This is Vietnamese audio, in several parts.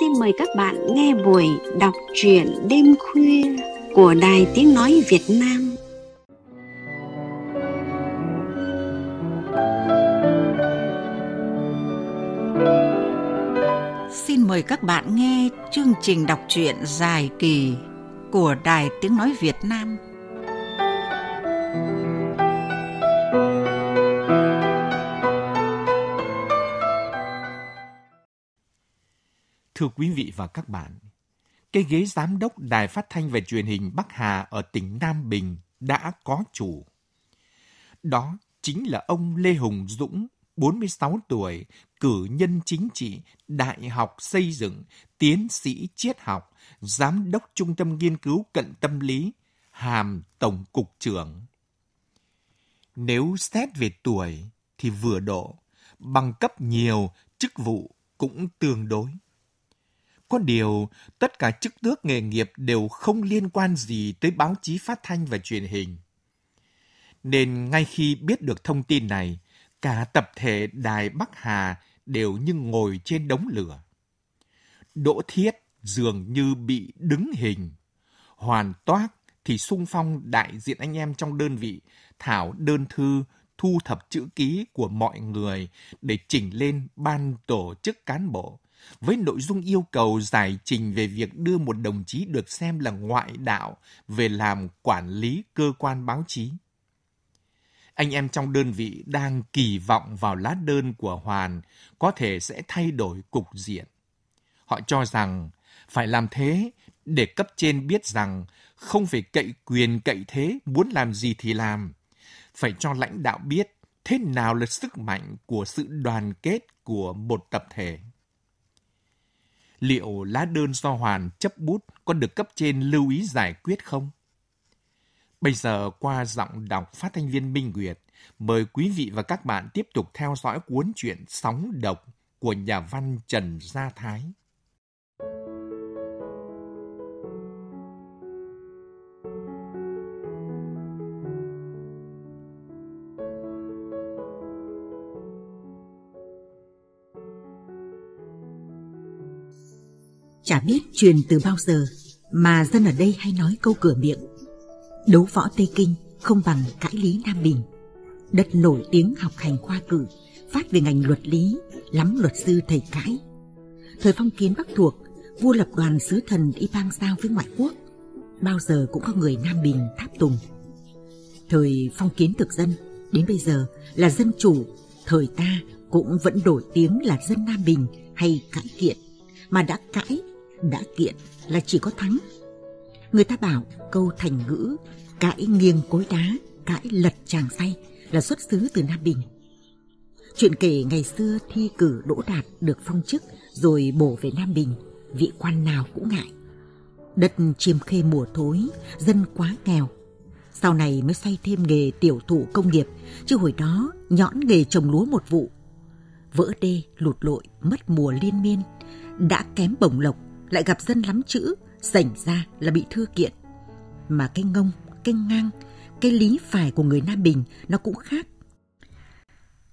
xin mời các bạn nghe buổi đọc truyện đêm khuya của Đài Tiếng Nói Việt Nam. Xin mời các bạn nghe chương trình đọc truyện dài kỳ của Đài Tiếng Nói Việt Nam. Thưa quý vị và các bạn, cái ghế giám đốc Đài Phát thanh và Truyền hình Bắc Hà ở tỉnh Nam Bình đã có chủ. Đó chính là ông Lê Hùng Dũng, 46 tuổi, cử nhân chính trị, đại học xây dựng, tiến sĩ triết học, giám đốc trung tâm nghiên cứu cận tâm lý, hàm tổng cục trưởng. Nếu xét về tuổi thì vừa độ, bằng cấp nhiều, chức vụ cũng tương đối. Có điều, tất cả chức tước nghề nghiệp đều không liên quan gì tới báo chí phát thanh và truyền hình. Nên ngay khi biết được thông tin này, cả tập thể Đài Bắc Hà đều như ngồi trên đống lửa. Đỗ Thiết dường như bị đứng hình. Hoàn toát thì sung phong đại diện anh em trong đơn vị thảo đơn thư thu thập chữ ký của mọi người để chỉnh lên ban tổ chức cán bộ với nội dung yêu cầu giải trình về việc đưa một đồng chí được xem là ngoại đạo về làm quản lý cơ quan báo chí. Anh em trong đơn vị đang kỳ vọng vào lá đơn của Hoàn có thể sẽ thay đổi cục diện. Họ cho rằng phải làm thế để cấp trên biết rằng không phải cậy quyền cậy thế muốn làm gì thì làm. Phải cho lãnh đạo biết thế nào là sức mạnh của sự đoàn kết của một tập thể liệu lá đơn do Hoàn chấp bút có được cấp trên lưu ý giải quyết không? Bây giờ qua giọng đọc phát thanh viên Minh Nguyệt, mời quý vị và các bạn tiếp tục theo dõi cuốn truyện Sóng Độc của nhà văn Trần Gia Thái. chả biết truyền từ bao giờ mà dân ở đây hay nói câu cửa miệng. Đấu võ Tây Kinh không bằng cãi lý Nam Bình. Đất nổi tiếng học hành khoa cử, phát về ngành luật lý, lắm luật sư thầy cãi. Thời phong kiến Bắc thuộc, vua lập đoàn sứ thần đi bang giao với ngoại quốc. Bao giờ cũng có người Nam Bình tháp tùng. Thời phong kiến thực dân, đến bây giờ là dân chủ, thời ta cũng vẫn đổi tiếng là dân Nam Bình hay cãi kiện, mà đã cãi đã kiện là chỉ có thắng. Người ta bảo câu thành ngữ cãi nghiêng cối đá, cãi lật chàng say là xuất xứ từ Nam Bình. Chuyện kể ngày xưa thi cử Đỗ Đạt được phong chức rồi bổ về Nam Bình, vị quan nào cũng ngại. Đất chiêm khê mùa thối, dân quá nghèo. Sau này mới xây thêm nghề tiểu thủ công nghiệp, chứ hồi đó nhõn nghề trồng lúa một vụ. Vỡ đê, lụt lội, mất mùa liên miên, đã kém bổng lộc lại gặp dân lắm chữ, rảnh ra là bị thưa kiện. Mà cái ngông, cái ngang, cái lý phải của người Nam Bình nó cũng khác.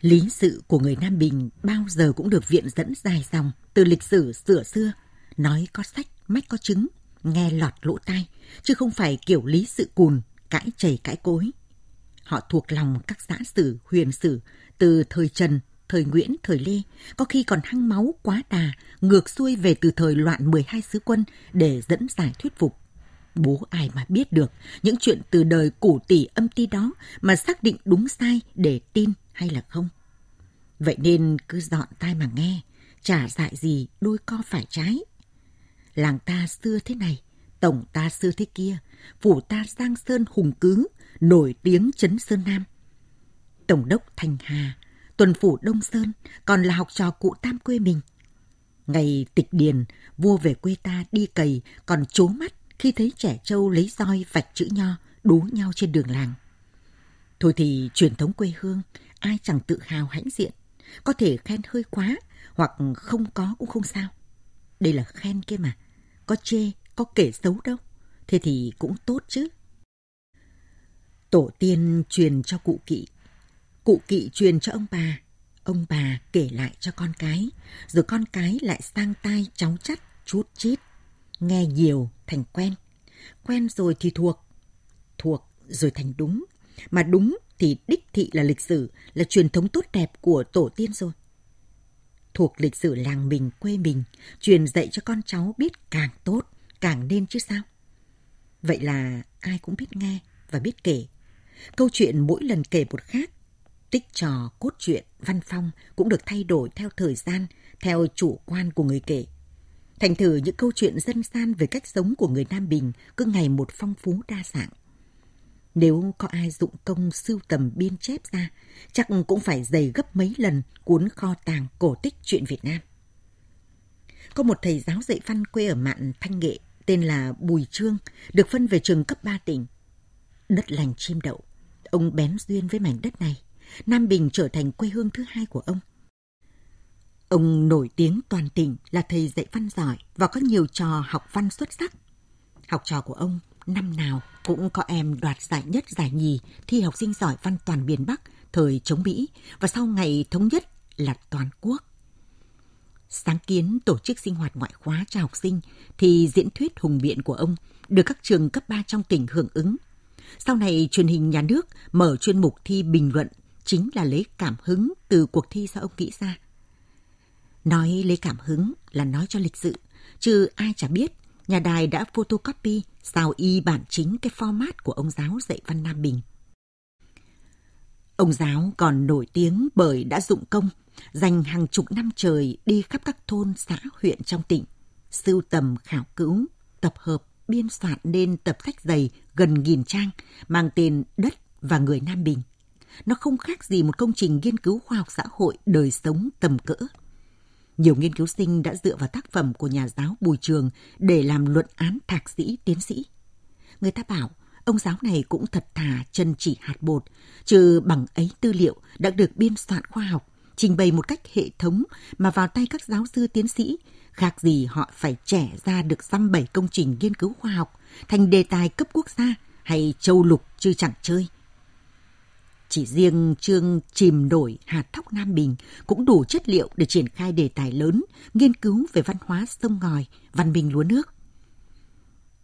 Lý sự của người Nam Bình bao giờ cũng được viện dẫn dài dòng từ lịch sử sửa xưa, nói có sách, mách có chứng, nghe lọt lỗ tai, chứ không phải kiểu lý sự cùn, cãi chảy cãi cối. Họ thuộc lòng các xã sử, huyền sử từ thời Trần thời Nguyễn, thời Lê, có khi còn hăng máu quá đà, ngược xuôi về từ thời loạn 12 sứ quân để dẫn giải thuyết phục. Bố ai mà biết được những chuyện từ đời củ tỷ âm ti đó mà xác định đúng sai để tin hay là không. Vậy nên cứ dọn tai mà nghe, chả dại gì đôi co phải trái. Làng ta xưa thế này, tổng ta xưa thế kia, phủ ta Giang Sơn hùng cứ, nổi tiếng chấn Sơn Nam. Tổng đốc Thành Hà tuần phủ Đông Sơn còn là học trò cụ Tam quê mình. Ngày tịch điền, vua về quê ta đi cày còn chố mắt khi thấy trẻ trâu lấy roi vạch chữ nho đú nhau trên đường làng. Thôi thì truyền thống quê hương, ai chẳng tự hào hãnh diện, có thể khen hơi quá hoặc không có cũng không sao. Đây là khen kia mà, có chê, có kể xấu đâu, thế thì cũng tốt chứ. Tổ tiên truyền cho cụ kỵ Cụ kỵ truyền cho ông bà, ông bà kể lại cho con cái, rồi con cái lại sang tai cháu chắt, chút chít. Nghe nhiều thành quen, quen rồi thì thuộc, thuộc rồi thành đúng, mà đúng thì đích thị là lịch sử, là truyền thống tốt đẹp của tổ tiên rồi. Thuộc lịch sử làng mình, quê mình, truyền dạy cho con cháu biết càng tốt, càng nên chứ sao. Vậy là ai cũng biết nghe và biết kể. Câu chuyện mỗi lần kể một khác, tích trò, cốt truyện, văn phong cũng được thay đổi theo thời gian, theo chủ quan của người kể. Thành thử những câu chuyện dân gian về cách sống của người Nam Bình cứ ngày một phong phú đa dạng. Nếu có ai dụng công sưu tầm biên chép ra, chắc cũng phải dày gấp mấy lần cuốn kho tàng cổ tích truyện Việt Nam. Có một thầy giáo dạy văn quê ở mạn Thanh Nghệ tên là Bùi Trương, được phân về trường cấp ba tỉnh. Đất lành chim đậu, ông bén duyên với mảnh đất này. Nam Bình trở thành quê hương thứ hai của ông. Ông nổi tiếng toàn tỉnh là thầy dạy văn giỏi và có nhiều trò học văn xuất sắc. Học trò của ông năm nào cũng có em đoạt giải nhất giải nhì thi học sinh giỏi văn toàn miền Bắc thời chống Mỹ và sau ngày thống nhất là toàn quốc. Sáng kiến tổ chức sinh hoạt ngoại khóa cho học sinh thì diễn thuyết hùng biện của ông được các trường cấp 3 trong tỉnh hưởng ứng. Sau này truyền hình nhà nước mở chuyên mục thi bình luận chính là lấy cảm hứng từ cuộc thi do ông nghĩ ra. Nói lấy cảm hứng là nói cho lịch sự, chứ ai chả biết nhà đài đã photocopy, sao y bản chính cái format của ông giáo dạy văn Nam Bình. Ông giáo còn nổi tiếng bởi đã dụng công, dành hàng chục năm trời đi khắp các thôn xã huyện trong tỉnh, sưu tầm khảo cứu, tập hợp, biên soạn nên tập sách dày gần nghìn trang mang tên Đất và Người Nam Bình. Nó không khác gì một công trình nghiên cứu khoa học xã hội đời sống tầm cỡ. Nhiều nghiên cứu sinh đã dựa vào tác phẩm của nhà giáo Bùi Trường để làm luận án thạc sĩ, tiến sĩ. Người ta bảo ông giáo này cũng thật thà chân chỉ hạt bột, trừ bằng ấy tư liệu đã được biên soạn khoa học, trình bày một cách hệ thống mà vào tay các giáo sư tiến sĩ, khác gì họ phải trẻ ra được dăm bảy công trình nghiên cứu khoa học thành đề tài cấp quốc gia hay châu lục chứ chẳng chơi – chỉ riêng chương chìm nổi hạt thóc Nam Bình cũng đủ chất liệu để triển khai đề tài lớn, nghiên cứu về văn hóa sông ngòi, văn minh lúa nước.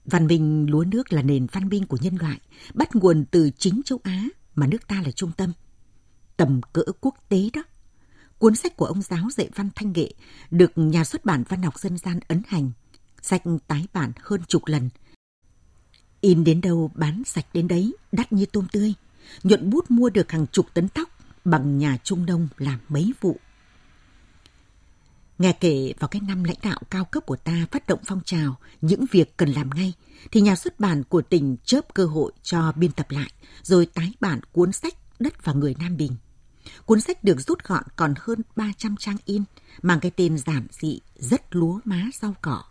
Văn minh lúa nước là nền văn minh của nhân loại, bắt nguồn từ chính châu Á mà nước ta là trung tâm. Tầm cỡ quốc tế đó. Cuốn sách của ông giáo dạy văn Thanh Nghệ được nhà xuất bản văn học dân gian ấn hành. Sách tái bản hơn chục lần. In đến đâu bán sạch đến đấy, đắt như tôm tươi – nhuận bút mua được hàng chục tấn tóc bằng nhà Trung Đông làm mấy vụ. Nghe kể vào cái năm lãnh đạo cao cấp của ta phát động phong trào những việc cần làm ngay, thì nhà xuất bản của tỉnh chớp cơ hội cho biên tập lại, rồi tái bản cuốn sách Đất và Người Nam Bình. Cuốn sách được rút gọn còn hơn 300 trang in, mang cái tên giản dị rất lúa má rau cỏ.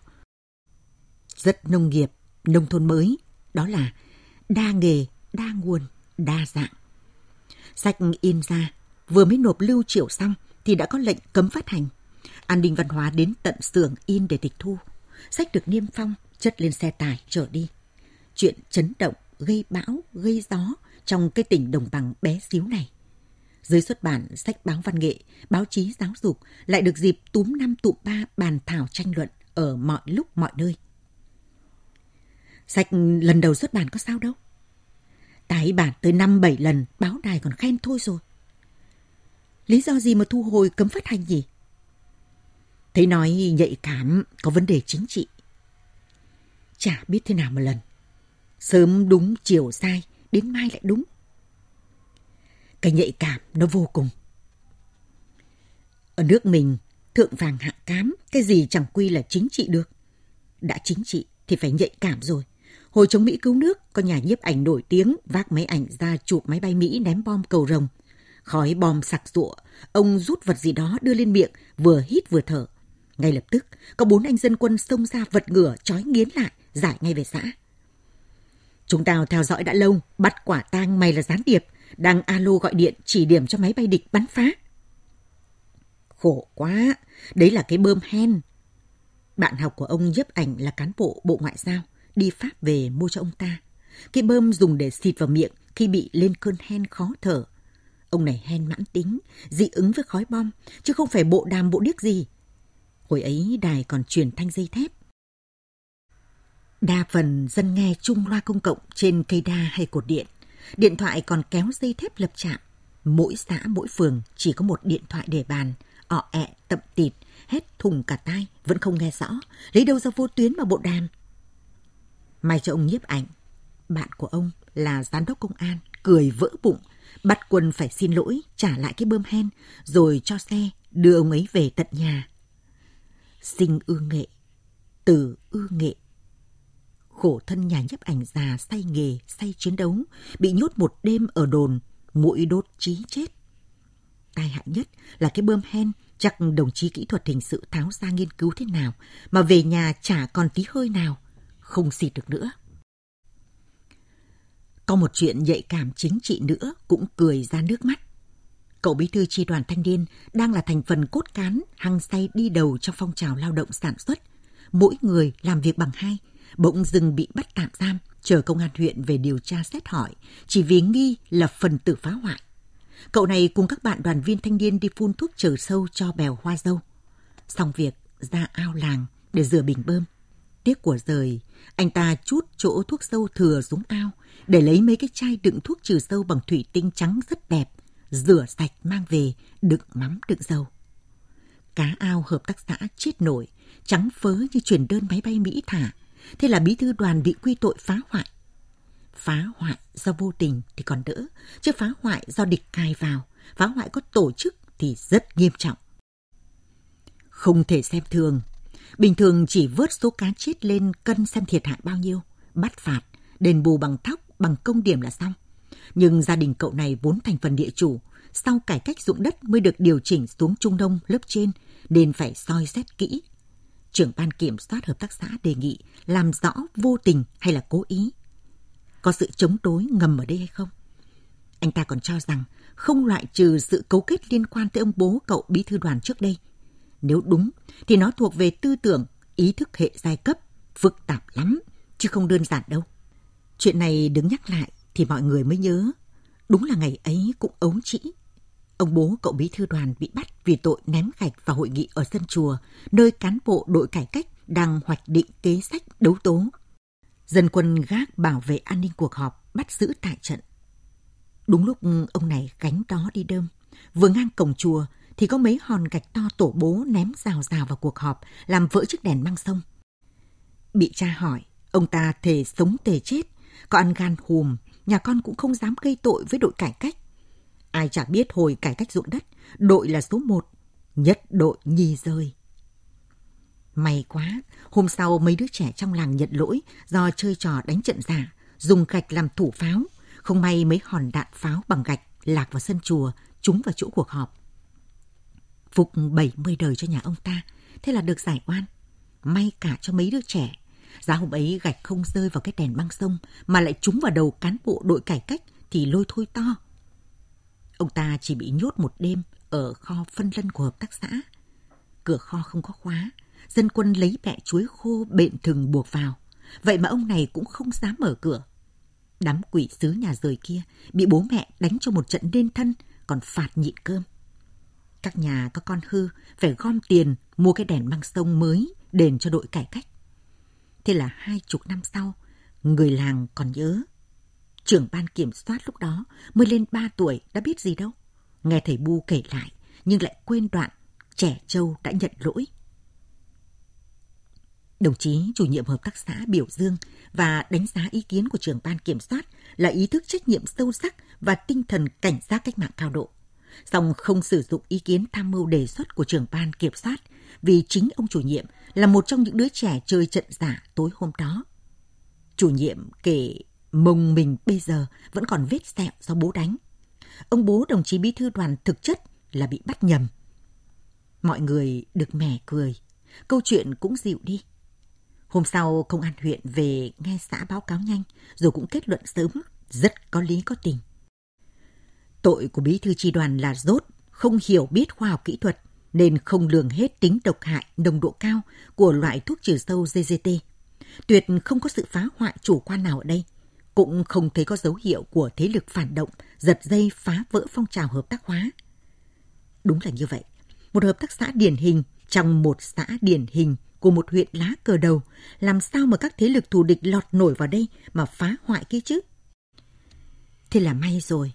Rất nông nghiệp, nông thôn mới, đó là đa nghề, đa nguồn, đa dạng. Sách in ra, vừa mới nộp lưu triệu xong thì đã có lệnh cấm phát hành. An ninh văn hóa đến tận xưởng in để tịch thu. Sách được niêm phong, chất lên xe tải trở đi. Chuyện chấn động, gây bão, gây gió trong cái tỉnh đồng bằng bé xíu này. Dưới xuất bản sách báo văn nghệ, báo chí giáo dục lại được dịp túm năm tụ ba bàn thảo tranh luận ở mọi lúc mọi nơi. Sách lần đầu xuất bản có sao đâu. Tái bản tới 5-7 lần, báo đài còn khen thôi rồi. Lý do gì mà thu hồi cấm phát hành gì? Thấy nói nhạy cảm, có vấn đề chính trị. Chả biết thế nào một lần. Sớm đúng chiều sai, đến mai lại đúng. Cái nhạy cảm nó vô cùng. Ở nước mình, thượng vàng hạ cám, cái gì chẳng quy là chính trị được. Đã chính trị thì phải nhạy cảm rồi. Hồi chống Mỹ cứu nước, có nhà nhiếp ảnh nổi tiếng vác máy ảnh ra chụp máy bay Mỹ ném bom cầu rồng. Khói bom sặc rụa, ông rút vật gì đó đưa lên miệng, vừa hít vừa thở. Ngay lập tức, có bốn anh dân quân xông ra vật ngửa, trói nghiến lại, giải ngay về xã. Chúng tao theo dõi đã lâu, bắt quả tang mày là gián điệp, đang alo gọi điện chỉ điểm cho máy bay địch bắn phá. Khổ quá, đấy là cái bơm hen. Bạn học của ông nhiếp ảnh là cán bộ Bộ Ngoại giao đi Pháp về mua cho ông ta. Cái bơm dùng để xịt vào miệng khi bị lên cơn hen khó thở. Ông này hen mãn tính, dị ứng với khói bom, chứ không phải bộ đàm bộ điếc gì. Hồi ấy đài còn truyền thanh dây thép. Đa phần dân nghe chung loa công cộng trên cây đa hay cột điện. Điện thoại còn kéo dây thép lập chạm. Mỗi xã mỗi phường chỉ có một điện thoại để bàn, ọ ẹ, tậm tịt, hết thùng cả tai, vẫn không nghe rõ. Lấy đâu ra vô tuyến mà bộ đàm, May cho ông nhiếp ảnh. Bạn của ông là giám đốc công an, cười vỡ bụng, bắt quân phải xin lỗi, trả lại cái bơm hen, rồi cho xe đưa ông ấy về tận nhà. Sinh ư nghệ, tử ư nghệ. Khổ thân nhà nhấp ảnh già say nghề, say chiến đấu, bị nhốt một đêm ở đồn, mũi đốt chí chết. Tai hại nhất là cái bơm hen chắc đồng chí kỹ thuật hình sự tháo ra nghiên cứu thế nào mà về nhà chả còn tí hơi nào không gì được nữa. Có một chuyện nhạy cảm chính trị nữa cũng cười ra nước mắt. Cậu bí thư tri đoàn thanh niên đang là thành phần cốt cán, hăng say đi đầu trong phong trào lao động sản xuất. Mỗi người làm việc bằng hai, bỗng dừng bị bắt tạm giam, chờ công an huyện về điều tra xét hỏi, chỉ vì nghi là phần tử phá hoại. Cậu này cùng các bạn đoàn viên thanh niên đi phun thuốc trừ sâu cho bèo hoa dâu. Xong việc ra ao làng để rửa bình bơm tiếc của rời, anh ta chút chỗ thuốc sâu thừa xuống ao để lấy mấy cái chai đựng thuốc trừ sâu bằng thủy tinh trắng rất đẹp, rửa sạch mang về, đựng mắm đựng dầu. Cá ao hợp tác xã chết nổi, trắng phớ như chuyển đơn máy bay Mỹ thả. Thế là bí thư đoàn bị quy tội phá hoại. Phá hoại do vô tình thì còn đỡ, chứ phá hoại do địch cài vào, phá hoại có tổ chức thì rất nghiêm trọng. Không thể xem thường Bình thường chỉ vớt số cá chết lên cân xem thiệt hại bao nhiêu, bắt phạt, đền bù bằng thóc, bằng công điểm là xong. Nhưng gia đình cậu này vốn thành phần địa chủ, sau cải cách dụng đất mới được điều chỉnh xuống Trung Đông lớp trên, nên phải soi xét kỹ. Trưởng ban kiểm soát hợp tác xã đề nghị làm rõ vô tình hay là cố ý. Có sự chống đối ngầm ở đây hay không? Anh ta còn cho rằng không loại trừ sự cấu kết liên quan tới ông bố cậu bí thư đoàn trước đây – nếu đúng thì nó thuộc về tư tưởng, ý thức hệ giai cấp, phức tạp lắm, chứ không đơn giản đâu. Chuyện này đứng nhắc lại thì mọi người mới nhớ, đúng là ngày ấy cũng ấu trĩ. Ông bố cậu bí thư đoàn bị bắt vì tội ném gạch vào hội nghị ở sân chùa, nơi cán bộ đội cải cách đang hoạch định kế sách đấu tố. Dân quân gác bảo vệ an ninh cuộc họp bắt giữ tại trận. Đúng lúc ông này gánh đó đi đơm, vừa ngang cổng chùa thì có mấy hòn gạch to tổ bố ném rào rào vào cuộc họp, làm vỡ chiếc đèn mang sông. Bị cha hỏi, ông ta thề sống tề chết, có ăn gan hùm, nhà con cũng không dám gây tội với đội cải cách. Ai chả biết hồi cải cách ruộng đất, đội là số một, nhất đội nhì rơi. May quá, hôm sau mấy đứa trẻ trong làng nhận lỗi do chơi trò đánh trận giả, dùng gạch làm thủ pháo. Không may mấy hòn đạn pháo bằng gạch lạc vào sân chùa, trúng vào chỗ cuộc họp phục 70 đời cho nhà ông ta, thế là được giải oan. May cả cho mấy đứa trẻ. Giá hôm ấy gạch không rơi vào cái đèn băng sông mà lại trúng vào đầu cán bộ đội cải cách thì lôi thôi to. Ông ta chỉ bị nhốt một đêm ở kho phân lân của hợp tác xã. Cửa kho không có khóa, dân quân lấy bẹ chuối khô bện thừng buộc vào. Vậy mà ông này cũng không dám mở cửa. Đám quỷ sứ nhà rời kia bị bố mẹ đánh cho một trận đen thân còn phạt nhịn cơm. Các nhà có con hư phải gom tiền mua cái đèn băng sông mới đền cho đội cải cách. Thế là hai chục năm sau, người làng còn nhớ. Trưởng ban kiểm soát lúc đó mới lên ba tuổi đã biết gì đâu. Nghe thầy Bu kể lại nhưng lại quên đoạn trẻ trâu đã nhận lỗi. Đồng chí chủ nhiệm hợp tác xã biểu dương và đánh giá ý kiến của trưởng ban kiểm soát là ý thức trách nhiệm sâu sắc và tinh thần cảnh giác cách mạng cao độ song không sử dụng ý kiến tham mưu đề xuất của trưởng ban kiểm soát vì chính ông chủ nhiệm là một trong những đứa trẻ chơi trận giả tối hôm đó. Chủ nhiệm kể mông mình bây giờ vẫn còn vết sẹo do bố đánh. Ông bố đồng chí bí thư đoàn thực chất là bị bắt nhầm. Mọi người được mẻ cười, câu chuyện cũng dịu đi. Hôm sau, công an huyện về nghe xã báo cáo nhanh, rồi cũng kết luận sớm, rất có lý có tình. Tội của bí thư tri đoàn là rốt, không hiểu biết khoa học kỹ thuật nên không lường hết tính độc hại nồng độ cao của loại thuốc trừ sâu GGT. Tuyệt không có sự phá hoại chủ quan nào ở đây, cũng không thấy có dấu hiệu của thế lực phản động giật dây phá vỡ phong trào hợp tác hóa. Đúng là như vậy, một hợp tác xã điển hình trong một xã điển hình của một huyện lá cờ đầu, làm sao mà các thế lực thù địch lọt nổi vào đây mà phá hoại kia chứ? Thế là may rồi,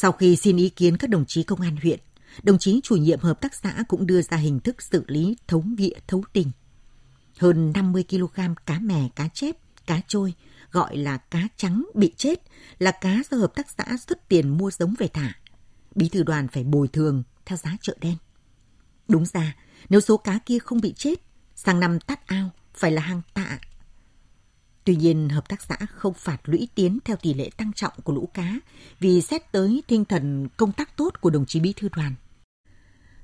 sau khi xin ý kiến các đồng chí công an huyện, đồng chí chủ nhiệm hợp tác xã cũng đưa ra hình thức xử lý thấu nghĩa thấu tình. Hơn 50 kg cá mè, cá chép, cá trôi, gọi là cá trắng bị chết, là cá do hợp tác xã xuất tiền mua giống về thả. Bí thư đoàn phải bồi thường theo giá chợ đen. Đúng ra, nếu số cá kia không bị chết, sang năm tắt ao phải là hàng tạ Tuy nhiên, hợp tác xã không phạt lũy tiến theo tỷ lệ tăng trọng của lũ cá vì xét tới tinh thần công tác tốt của đồng chí Bí Thư đoàn.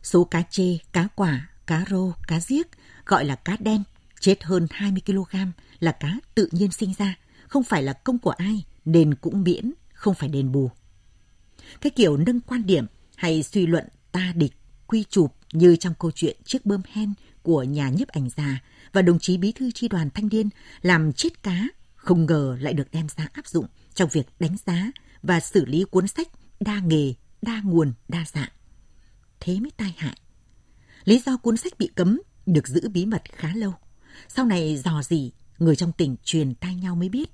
Số cá chê, cá quả, cá rô, cá giếc, gọi là cá đen, chết hơn 20 kg là cá tự nhiên sinh ra, không phải là công của ai, nên cũng miễn, không phải đền bù. Cái kiểu nâng quan điểm hay suy luận ta địch, quy chụp như trong câu chuyện chiếc bơm hen của nhà nhiếp ảnh già và đồng chí bí thư tri đoàn Thanh Niên làm chết cá không ngờ lại được đem ra áp dụng trong việc đánh giá và xử lý cuốn sách đa nghề, đa nguồn, đa dạng. Thế mới tai hại. Lý do cuốn sách bị cấm được giữ bí mật khá lâu. Sau này dò gì, người trong tỉnh truyền tai nhau mới biết.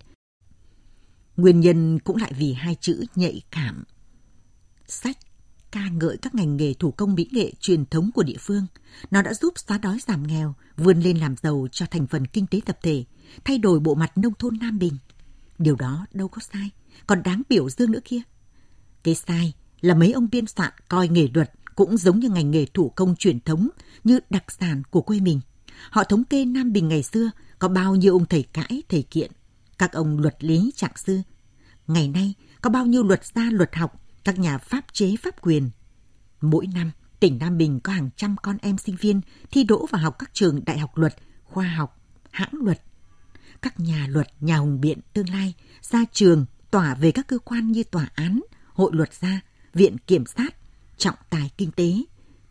Nguyên nhân cũng lại vì hai chữ nhạy cảm. Sách ca ngợi các ngành nghề thủ công mỹ nghệ truyền thống của địa phương. Nó đã giúp xóa đói giảm nghèo, vươn lên làm giàu cho thành phần kinh tế tập thể, thay đổi bộ mặt nông thôn Nam Bình. Điều đó đâu có sai, còn đáng biểu dương nữa kia. Cái sai là mấy ông biên soạn coi nghề luật cũng giống như ngành nghề thủ công truyền thống như đặc sản của quê mình. Họ thống kê Nam Bình ngày xưa có bao nhiêu ông thầy cãi, thầy kiện, các ông luật lý, trạng sư. Ngày nay có bao nhiêu luật gia, luật học các nhà pháp chế pháp quyền. Mỗi năm, tỉnh Nam Bình có hàng trăm con em sinh viên thi đỗ vào học các trường đại học luật, khoa học, hãng luật. Các nhà luật, nhà hùng biện tương lai ra trường tỏa về các cơ quan như tòa án, hội luật gia, viện kiểm sát, trọng tài kinh tế,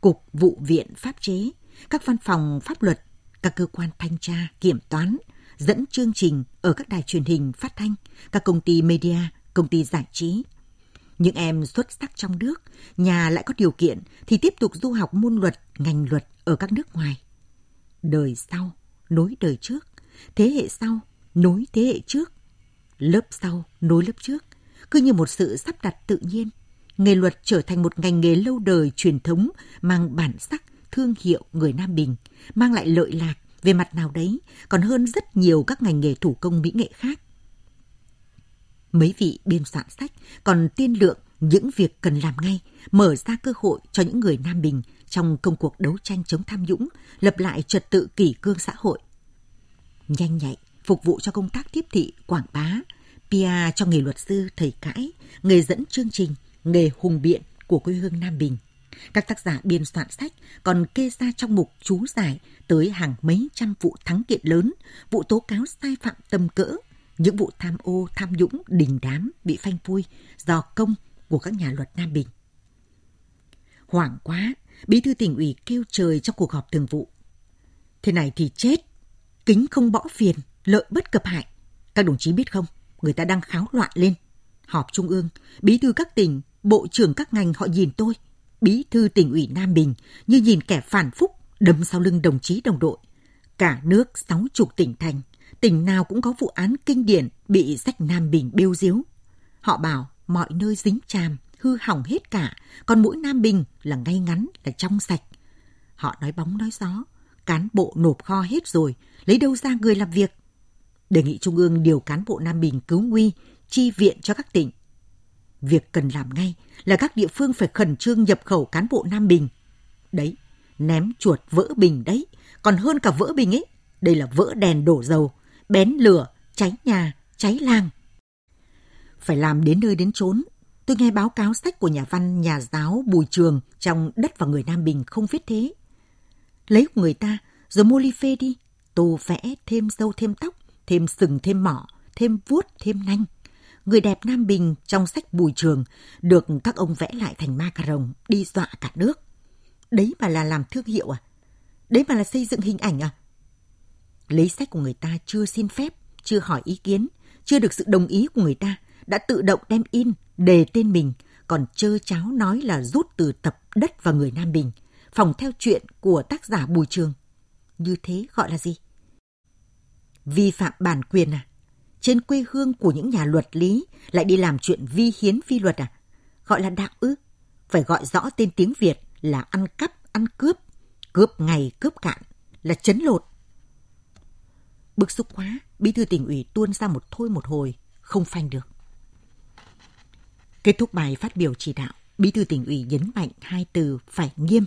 cục vụ viện pháp chế, các văn phòng pháp luật, các cơ quan thanh tra, kiểm toán, dẫn chương trình ở các đài truyền hình, phát thanh, các công ty media, công ty giải trí, những em xuất sắc trong nước, nhà lại có điều kiện thì tiếp tục du học môn luật, ngành luật ở các nước ngoài. Đời sau nối đời trước, thế hệ sau nối thế hệ trước, lớp sau nối lớp trước, cứ như một sự sắp đặt tự nhiên. Nghề luật trở thành một ngành nghề lâu đời truyền thống mang bản sắc thương hiệu người Nam Bình, mang lại lợi lạc về mặt nào đấy còn hơn rất nhiều các ngành nghề thủ công mỹ nghệ khác. Mấy vị biên soạn sách còn tiên lượng những việc cần làm ngay, mở ra cơ hội cho những người Nam Bình trong công cuộc đấu tranh chống tham nhũng, lập lại trật tự kỷ cương xã hội. Nhanh nhạy, phục vụ cho công tác tiếp thị, quảng bá, PR cho nghề luật sư, thầy cãi, nghề dẫn chương trình, nghề hùng biện của quê hương Nam Bình. Các tác giả biên soạn sách còn kê ra trong mục chú giải tới hàng mấy trăm vụ thắng kiện lớn, vụ tố cáo sai phạm tầm cỡ, những vụ tham ô, tham nhũng, đình đám bị phanh phui do công của các nhà luật Nam Bình. Hoảng quá, bí thư tỉnh ủy kêu trời trong cuộc họp thường vụ. Thế này thì chết, kính không bỏ phiền, lợi bất cập hại. Các đồng chí biết không, người ta đang kháo loạn lên. Họp trung ương, bí thư các tỉnh, bộ trưởng các ngành họ nhìn tôi, bí thư tỉnh ủy Nam Bình như nhìn kẻ phản phúc đâm sau lưng đồng chí đồng đội. Cả nước sáu chục tỉnh thành tỉnh nào cũng có vụ án kinh điển bị sách Nam Bình bêu diếu. Họ bảo mọi nơi dính chàm, hư hỏng hết cả, còn mỗi Nam Bình là ngay ngắn, là trong sạch. Họ nói bóng nói gió, cán bộ nộp kho hết rồi, lấy đâu ra người làm việc. Đề nghị Trung ương điều cán bộ Nam Bình cứu nguy, chi viện cho các tỉnh. Việc cần làm ngay là các địa phương phải khẩn trương nhập khẩu cán bộ Nam Bình. Đấy, ném chuột vỡ bình đấy, còn hơn cả vỡ bình ấy. Đây là vỡ đèn đổ dầu, bén lửa, cháy nhà, cháy làng. Phải làm đến nơi đến chốn, tôi nghe báo cáo sách của nhà văn, nhà giáo Bùi Trường trong Đất và Người Nam Bình không viết thế. Lấy của người ta, rồi mua ly phê đi, tô vẽ thêm dâu thêm tóc, thêm sừng thêm mỏ, thêm vuốt thêm nanh. Người đẹp Nam Bình trong sách Bùi Trường được các ông vẽ lại thành ma cà rồng, đi dọa cả nước. Đấy mà là làm thương hiệu à? Đấy mà là xây dựng hình ảnh à? lấy sách của người ta chưa xin phép, chưa hỏi ý kiến, chưa được sự đồng ý của người ta, đã tự động đem in, đề tên mình, còn chơ cháo nói là rút từ tập đất và người Nam Bình, phòng theo chuyện của tác giả Bùi Trường. Như thế gọi là gì? Vi phạm bản quyền à? Trên quê hương của những nhà luật lý lại đi làm chuyện vi hiến vi luật à? Gọi là đạo ư? Phải gọi rõ tên tiếng Việt là ăn cắp, ăn cướp, cướp ngày cướp cạn, là chấn lột, Bức xúc quá, bí thư tỉnh ủy tuôn ra một thôi một hồi, không phanh được. Kết thúc bài phát biểu chỉ đạo, bí thư tỉnh ủy nhấn mạnh hai từ phải nghiêm.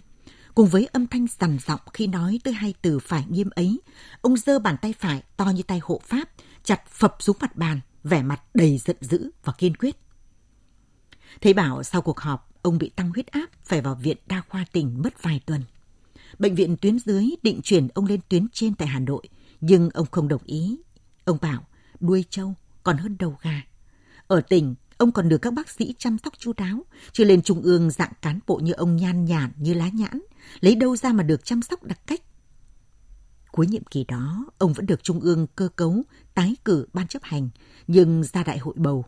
Cùng với âm thanh sằn giọng khi nói tới hai từ phải nghiêm ấy, ông giơ bàn tay phải to như tay hộ pháp, chặt phập xuống mặt bàn, vẻ mặt đầy giận dữ và kiên quyết. thấy bảo sau cuộc họp, ông bị tăng huyết áp, phải vào viện đa khoa tỉnh mất vài tuần. Bệnh viện tuyến dưới định chuyển ông lên tuyến trên tại Hà Nội – nhưng ông không đồng ý. Ông bảo đuôi trâu còn hơn đầu gà. Ở tỉnh, ông còn được các bác sĩ chăm sóc chu đáo, chưa lên trung ương dạng cán bộ như ông nhan nhản như lá nhãn, lấy đâu ra mà được chăm sóc đặc cách. Cuối nhiệm kỳ đó, ông vẫn được trung ương cơ cấu tái cử ban chấp hành, nhưng ra đại hội bầu.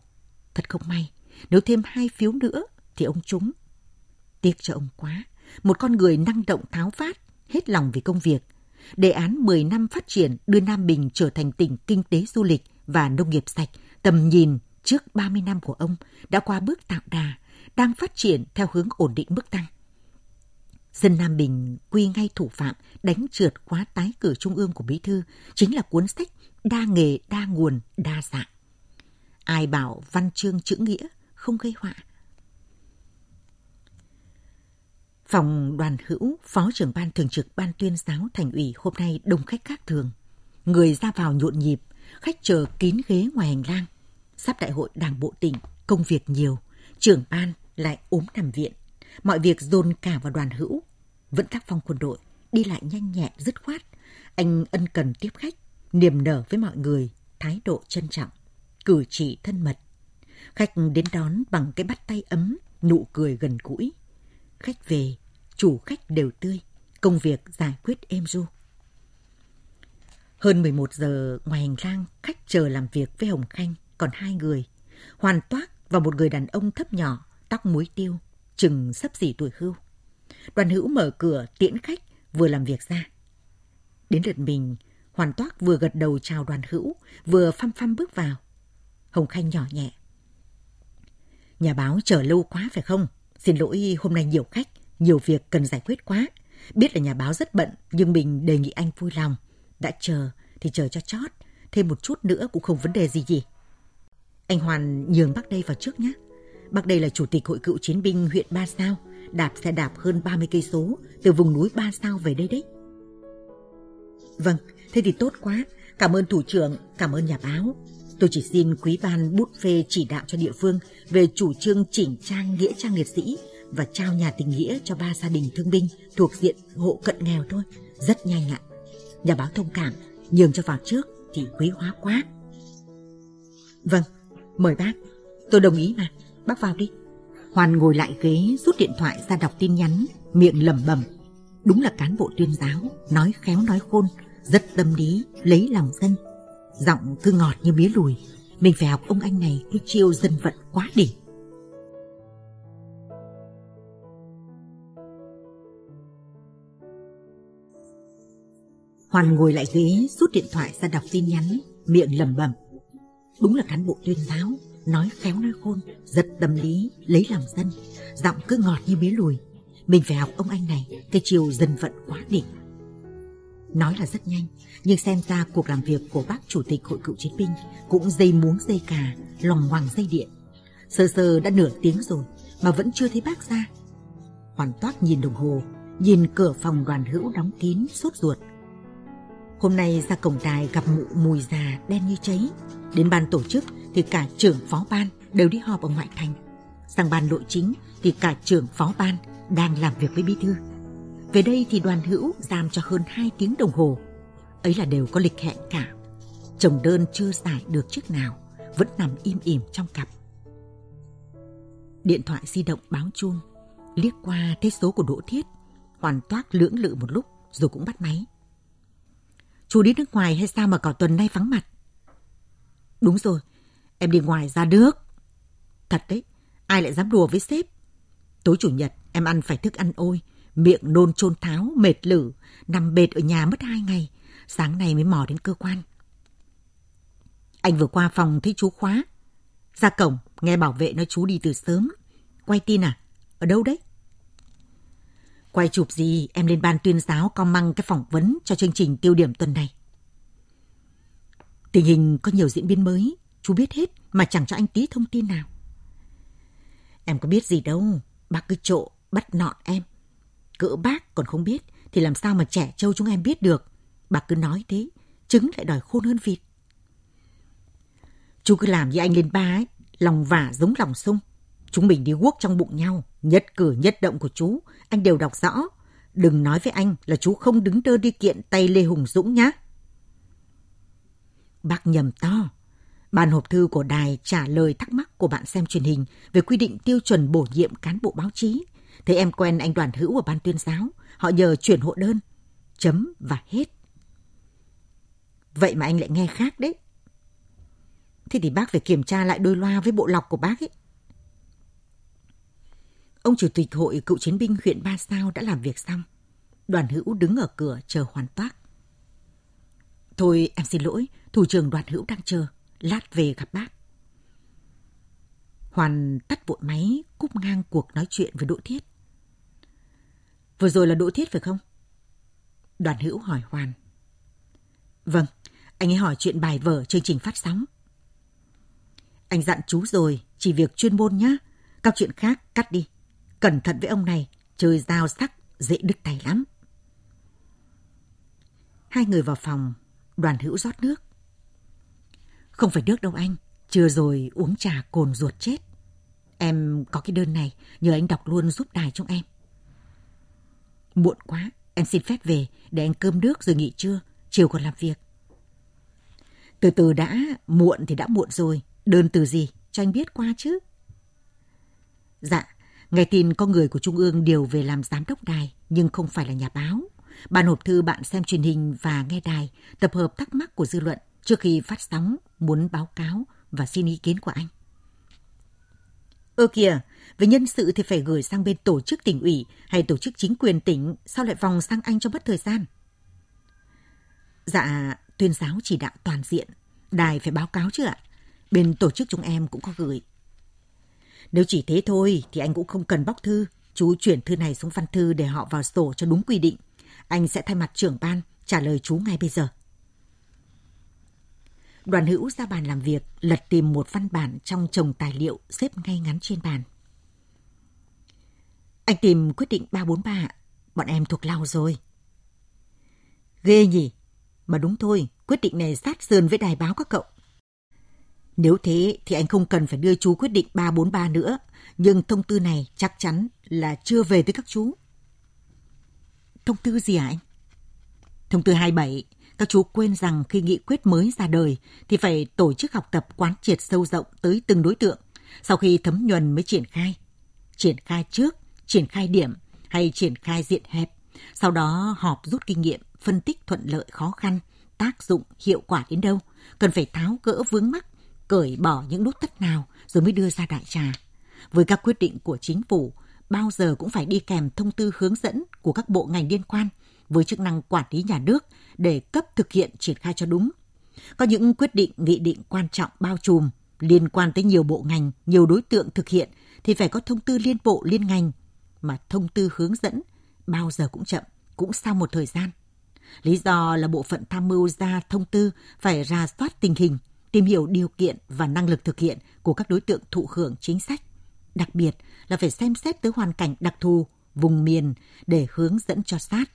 Thật không may, nếu thêm hai phiếu nữa thì ông trúng. Tiếc cho ông quá, một con người năng động tháo vát, hết lòng vì công việc, đề án 10 năm phát triển đưa Nam Bình trở thành tỉnh kinh tế du lịch và nông nghiệp sạch, tầm nhìn trước 30 năm của ông đã qua bước tạo đà, đang phát triển theo hướng ổn định mức tăng. Dân Nam Bình quy ngay thủ phạm đánh trượt quá tái cử trung ương của Bí Thư chính là cuốn sách Đa nghề, đa nguồn, đa dạng. Ai bảo văn chương chữ nghĩa không gây họa Phòng đoàn hữu, phó trưởng ban thường trực ban tuyên giáo thành ủy hôm nay đông khách khác thường. Người ra vào nhộn nhịp, khách chờ kín ghế ngoài hành lang. Sắp đại hội đảng bộ tỉnh, công việc nhiều, trưởng ban lại ốm nằm viện. Mọi việc dồn cả vào đoàn hữu. Vẫn tác phong quân đội, đi lại nhanh nhẹn, dứt khoát. Anh ân cần tiếp khách, niềm nở với mọi người, thái độ trân trọng, cử chỉ thân mật. Khách đến đón bằng cái bắt tay ấm, nụ cười gần gũi, khách về, chủ khách đều tươi, công việc giải quyết êm ru. Hơn 11 giờ ngoài hành lang, khách chờ làm việc với Hồng Khanh, còn hai người. Hoàn Toác và một người đàn ông thấp nhỏ, tóc muối tiêu, chừng sắp xỉ tuổi hưu. Đoàn hữu mở cửa tiễn khách vừa làm việc ra. Đến lượt mình, Hoàn Toác vừa gật đầu chào đoàn hữu, vừa phăm phăm bước vào. Hồng Khanh nhỏ nhẹ. Nhà báo chờ lâu quá phải không? Xin lỗi hôm nay nhiều khách, nhiều việc cần giải quyết quá. Biết là nhà báo rất bận, nhưng mình đề nghị anh vui lòng. Đã chờ thì chờ cho chót, thêm một chút nữa cũng không vấn đề gì gì. Anh Hoàn nhường bác đây vào trước nhé. Bác đây là chủ tịch hội cựu chiến binh huyện Ba Sao, đạp xe đạp hơn 30 cây số từ vùng núi Ba Sao về đây đấy. Vâng, thế thì tốt quá. Cảm ơn thủ trưởng, cảm ơn nhà báo. Tôi chỉ xin quý ban bút phê chỉ đạo cho địa phương về chủ trương chỉnh trang nghĩa trang liệt sĩ và trao nhà tình nghĩa cho ba gia đình thương binh thuộc diện hộ cận nghèo thôi. Rất nhanh ạ. Nhà báo thông cảm, nhường cho vào trước thì quý hóa quá. Vâng, mời bác. Tôi đồng ý mà, bác vào đi. Hoàn ngồi lại ghế rút điện thoại ra đọc tin nhắn, miệng lẩm bẩm. Đúng là cán bộ tuyên giáo, nói khéo nói khôn, rất tâm lý, lấy lòng dân, Giọng thư ngọt như mía lùi, mình phải học ông anh này cái chiêu dân vận quá đỉnh. Hoàn ngồi lại ghế, rút điện thoại ra đọc tin nhắn, miệng lẩm bẩm. Đúng là cán bộ tuyên giáo, nói khéo nói khôn, giật tâm lý, lấy lòng dân, giọng cứ ngọt như mía lùi. Mình phải học ông anh này, cái chiều dân vận quá đỉnh. Nói là rất nhanh, nhưng xem ra cuộc làm việc của bác chủ tịch hội cựu chiến binh cũng dây muống dây cà, lòng hoàng dây điện. Sơ sơ đã nửa tiếng rồi mà vẫn chưa thấy bác ra. Hoàn toát nhìn đồng hồ, nhìn cửa phòng đoàn hữu đóng kín sốt ruột. Hôm nay ra cổng đài gặp mụ mùi già đen như cháy. Đến ban tổ chức thì cả trưởng phó ban đều đi họp ở ngoại thành. Sang ban nội chính thì cả trưởng phó ban đang làm việc với bí thư. Về đây thì đoàn hữu giam cho hơn 2 tiếng đồng hồ. Ấy là đều có lịch hẹn cả. Chồng đơn chưa giải được chiếc nào, vẫn nằm im ỉm trong cặp. Điện thoại di động báo chuông, liếc qua thế số của Đỗ Thiết, hoàn toát lưỡng lự một lúc rồi cũng bắt máy. Chú đi nước ngoài hay sao mà cả tuần nay vắng mặt? Đúng rồi, em đi ngoài ra nước. Thật đấy, ai lại dám đùa với sếp? Tối chủ nhật em ăn phải thức ăn ôi, miệng nôn trôn tháo, mệt lử, nằm bệt ở nhà mất hai ngày, sáng nay mới mò đến cơ quan. Anh vừa qua phòng thấy chú khóa, ra cổng nghe bảo vệ nói chú đi từ sớm. Quay tin à? Ở đâu đấy? Quay chụp gì em lên ban tuyên giáo con măng cái phỏng vấn cho chương trình tiêu điểm tuần này. Tình hình có nhiều diễn biến mới, chú biết hết mà chẳng cho anh tí thông tin nào. Em có biết gì đâu, bác cứ trộn bắt nọn em. Cỡ bác còn không biết thì làm sao mà trẻ trâu chúng em biết được. Bà cứ nói thế, trứng lại đòi khôn hơn vịt. Chú cứ làm như anh lên ba ấy, lòng vả giống lòng sung. Chúng mình đi guốc trong bụng nhau, nhất cử nhất động của chú, anh đều đọc rõ. Đừng nói với anh là chú không đứng đơ đi kiện tay Lê Hùng Dũng nhá. Bác nhầm to. Bàn hộp thư của đài trả lời thắc mắc của bạn xem truyền hình về quy định tiêu chuẩn bổ nhiệm cán bộ báo chí Thế em quen anh đoàn hữu ở ban tuyên giáo, họ nhờ chuyển hộ đơn. Chấm và hết. Vậy mà anh lại nghe khác đấy. Thế thì bác phải kiểm tra lại đôi loa với bộ lọc của bác ấy. Ông chủ tịch hội cựu chiến binh huyện Ba Sao đã làm việc xong. Đoàn hữu đứng ở cửa chờ hoàn toát. Thôi em xin lỗi, thủ trưởng đoàn hữu đang chờ, lát về gặp bác. Hoàn tắt vội máy, cúp ngang cuộc nói chuyện với Đỗ Thiết. Vừa rồi là Đỗ Thiết phải không? Đoàn hữu hỏi Hoàn. Vâng, anh ấy hỏi chuyện bài vở chương trình phát sóng. Anh dặn chú rồi, chỉ việc chuyên môn nhá. Các chuyện khác cắt đi. Cẩn thận với ông này, chơi dao sắc, dễ đứt tay lắm. Hai người vào phòng, đoàn hữu rót nước. Không phải nước đâu anh, chưa rồi uống trà cồn ruột chết. Em có cái đơn này, nhờ anh đọc luôn giúp đài chúng em. Muộn quá, em xin phép về để anh cơm nước rồi nghỉ trưa, chiều còn làm việc. Từ từ đã, muộn thì đã muộn rồi, đơn từ gì, cho anh biết qua chứ. Dạ, nghe tin con người của Trung ương điều về làm giám đốc đài, nhưng không phải là nhà báo. Bạn hộp thư bạn xem truyền hình và nghe đài, tập hợp thắc mắc của dư luận trước khi phát sóng muốn báo cáo và xin ý kiến của anh. Ơ kìa, về nhân sự thì phải gửi sang bên tổ chức tỉnh ủy hay tổ chức chính quyền tỉnh, sao lại vòng sang anh cho mất thời gian? Dạ, tuyên giáo chỉ đạo toàn diện, đài phải báo cáo chứ ạ? Bên tổ chức chúng em cũng có gửi. Nếu chỉ thế thôi thì anh cũng không cần bóc thư, chú chuyển thư này xuống văn thư để họ vào sổ cho đúng quy định. Anh sẽ thay mặt trưởng ban trả lời chú ngay bây giờ đoàn hữu ra bàn làm việc, lật tìm một văn bản trong chồng tài liệu xếp ngay ngắn trên bàn. Anh tìm quyết định 343, bọn em thuộc lao rồi. Ghê nhỉ? Mà đúng thôi, quyết định này sát sườn với đài báo các cậu. Nếu thế thì anh không cần phải đưa chú quyết định 343 nữa, nhưng thông tư này chắc chắn là chưa về với các chú. Thông tư gì hả anh? Thông tư 27, các chú quên rằng khi nghị quyết mới ra đời thì phải tổ chức học tập quán triệt sâu rộng tới từng đối tượng, sau khi thấm nhuần mới triển khai. Triển khai trước, triển khai điểm hay triển khai diện hẹp, sau đó họp rút kinh nghiệm, phân tích thuận lợi khó khăn, tác dụng hiệu quả đến đâu, cần phải tháo gỡ vướng mắc, cởi bỏ những nút tất nào rồi mới đưa ra đại trà. Với các quyết định của chính phủ, bao giờ cũng phải đi kèm thông tư hướng dẫn của các bộ ngành liên quan – với chức năng quản lý nhà nước để cấp thực hiện triển khai cho đúng. Có những quyết định nghị định quan trọng bao trùm liên quan tới nhiều bộ ngành, nhiều đối tượng thực hiện thì phải có thông tư liên bộ liên ngành mà thông tư hướng dẫn bao giờ cũng chậm, cũng sau một thời gian. Lý do là bộ phận tham mưu ra thông tư phải ra soát tình hình, tìm hiểu điều kiện và năng lực thực hiện của các đối tượng thụ hưởng chính sách. Đặc biệt là phải xem xét tới hoàn cảnh đặc thù, vùng miền để hướng dẫn cho sát.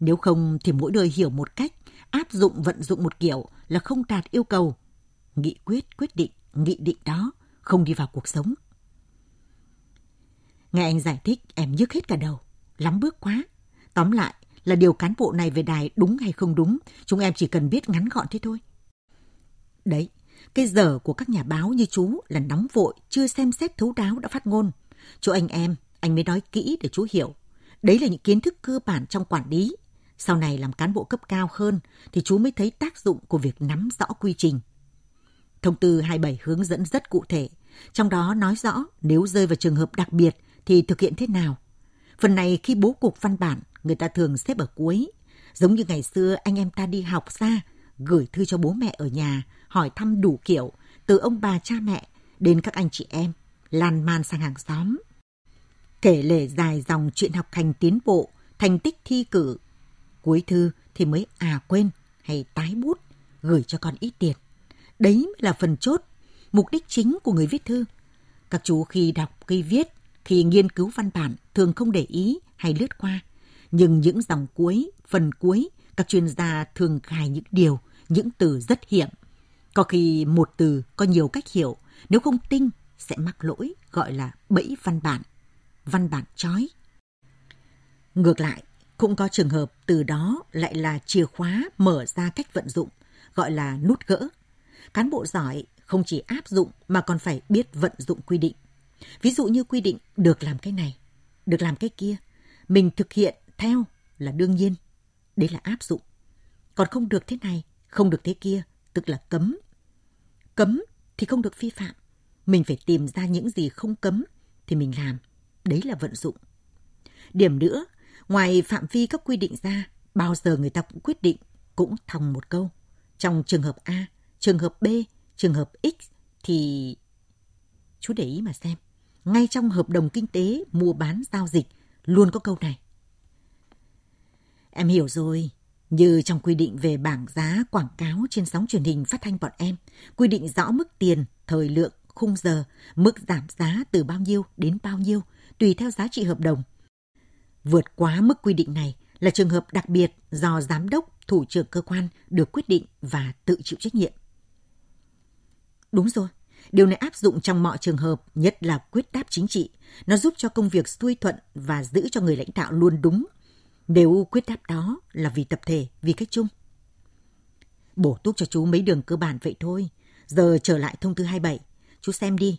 Nếu không thì mỗi nơi hiểu một cách, áp dụng vận dụng một kiểu là không đạt yêu cầu. Nghị quyết quyết định, nghị định đó không đi vào cuộc sống. Nghe anh giải thích em nhức hết cả đầu, lắm bước quá. Tóm lại là điều cán bộ này về đài đúng hay không đúng, chúng em chỉ cần biết ngắn gọn thế thôi. Đấy, cái giờ của các nhà báo như chú là nóng vội, chưa xem xét thấu đáo đã phát ngôn. chú anh em, anh mới nói kỹ để chú hiểu. Đấy là những kiến thức cơ bản trong quản lý, sau này làm cán bộ cấp cao hơn thì chú mới thấy tác dụng của việc nắm rõ quy trình. Thông tư 27 hướng dẫn rất cụ thể, trong đó nói rõ nếu rơi vào trường hợp đặc biệt thì thực hiện thế nào. Phần này khi bố cục văn bản, người ta thường xếp ở cuối. Giống như ngày xưa anh em ta đi học xa, gửi thư cho bố mẹ ở nhà, hỏi thăm đủ kiểu, từ ông bà cha mẹ đến các anh chị em, lan man sang hàng xóm. Kể lể dài dòng chuyện học hành tiến bộ, thành tích thi cử, Cuối thư thì mới à quên hay tái bút, gửi cho con ít tiền. Đấy mới là phần chốt, mục đích chính của người viết thư. Các chú khi đọc, khi viết, khi nghiên cứu văn bản thường không để ý hay lướt qua. Nhưng những dòng cuối, phần cuối, các chuyên gia thường khai những điều, những từ rất hiểm. Có khi một từ có nhiều cách hiểu, nếu không tinh sẽ mắc lỗi gọi là bẫy văn bản, văn bản trói. Ngược lại, cũng có trường hợp từ đó lại là chìa khóa mở ra cách vận dụng, gọi là nút gỡ. Cán bộ giỏi không chỉ áp dụng mà còn phải biết vận dụng quy định. Ví dụ như quy định được làm cái này, được làm cái kia, mình thực hiện theo là đương nhiên, đấy là áp dụng. Còn không được thế này, không được thế kia, tức là cấm. Cấm thì không được vi phạm, mình phải tìm ra những gì không cấm thì mình làm, đấy là vận dụng. Điểm nữa Ngoài phạm vi các quy định ra, bao giờ người ta cũng quyết định, cũng thòng một câu. Trong trường hợp A, trường hợp B, trường hợp X thì... Chú để ý mà xem, ngay trong hợp đồng kinh tế mua bán giao dịch luôn có câu này. Em hiểu rồi, như trong quy định về bảng giá quảng cáo trên sóng truyền hình phát thanh bọn em, quy định rõ mức tiền, thời lượng, khung giờ, mức giảm giá từ bao nhiêu đến bao nhiêu, tùy theo giá trị hợp đồng – vượt quá mức quy định này là trường hợp đặc biệt do giám đốc, thủ trưởng cơ quan được quyết định và tự chịu trách nhiệm. Đúng rồi, điều này áp dụng trong mọi trường hợp, nhất là quyết đáp chính trị. Nó giúp cho công việc xuôi thuận và giữ cho người lãnh đạo luôn đúng. Nếu quyết đáp đó là vì tập thể, vì cách chung. Bổ túc cho chú mấy đường cơ bản vậy thôi. Giờ trở lại thông tư 27, chú xem đi.